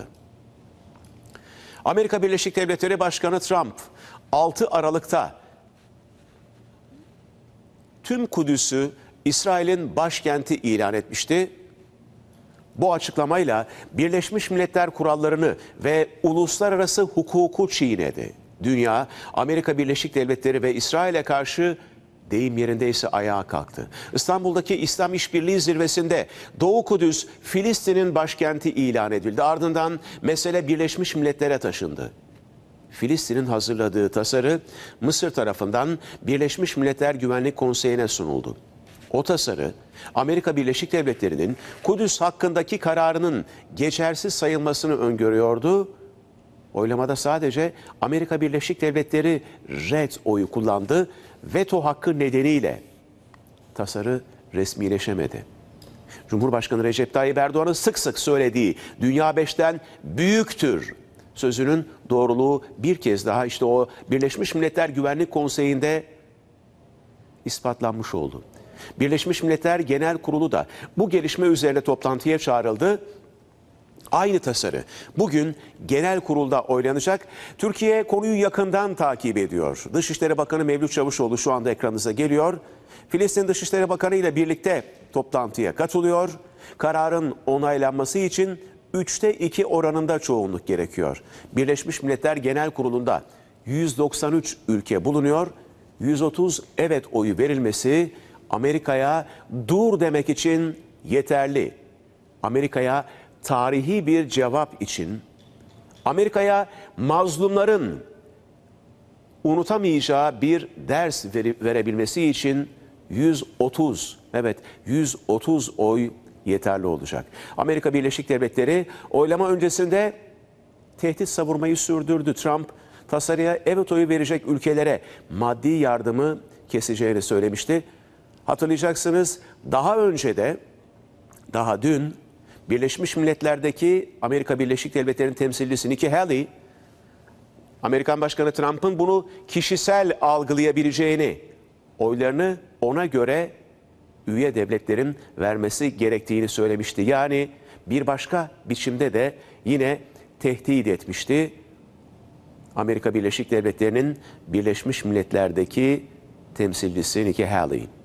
çıktı. Amerika Birleşik Devletleri Başkanı Trump 6 Aralık'ta tüm Kudüs'ü İsrail'in başkenti ilan etmişti. Bu açıklamayla Birleşmiş Milletler kurallarını ve uluslararası hukuku çiğnedi. Dünya, Amerika Birleşik Devletleri ve İsrail'e karşı deyim yerindeyse ayağa kalktı. İstanbul'daki İslam İşbirliği Zirvesi'nde Doğu Kudüs Filistin'in başkenti ilan edildi. Ardından mesele Birleşmiş Milletler'e taşındı. Filistin'in hazırladığı tasarı Mısır tarafından Birleşmiş Milletler Güvenlik Konseyi'ne sunuldu. O tasarı Amerika Birleşik Devletleri'nin Kudüs hakkındaki kararının geçersiz sayılmasını öngörüyordu Oylamada sadece Amerika Birleşik Devletleri red oyu kullandı. Veto hakkı nedeniyle tasarı resmileşemedi. Cumhurbaşkanı Recep Tayyip Erdoğan'ın sık sık söylediği dünya beşten büyüktür sözünün doğruluğu bir kez daha işte o Birleşmiş Milletler Güvenlik Konseyi'nde ispatlanmış oldu. Birleşmiş Milletler Genel Kurulu da bu gelişme üzerine toplantıya çağrıldı. Aynı tasarı bugün genel kurulda oylanacak. Türkiye konuyu yakından takip ediyor. Dışişleri Bakanı Mevlüt Çavuşoğlu şu anda ekranınıza geliyor. Filistin Dışişleri Bakanı ile birlikte toplantıya katılıyor. Kararın onaylanması için 3'te 2 oranında çoğunluk gerekiyor. Birleşmiş Milletler Genel Kurulu'nda 193 ülke bulunuyor. 130 evet oyu verilmesi Amerika'ya dur demek için yeterli. Amerika'ya tarihi bir cevap için Amerika'ya mazlumların unutamayacağı bir ders verebilmesi için 130 evet 130 oy yeterli olacak. Amerika Birleşik Devletleri oylama öncesinde tehdit savurmayı sürdürdü. Trump tasarıya evet oyu verecek ülkelere maddi yardımı keseceğini söylemişti. Hatırlayacaksınız daha önce de daha dün Birleşmiş Milletler'deki Amerika Birleşik Devletleri'nin temsilcisi Nikki Haley, Amerikan Başkanı Trump'ın bunu kişisel algılayabileceğini, oylarını ona göre üye devletlerin vermesi gerektiğini söylemişti. Yani bir başka biçimde de yine tehdit etmişti. Amerika Birleşik Devletleri'nin Birleşmiş Milletler'deki temsilcisi Nikki Haley.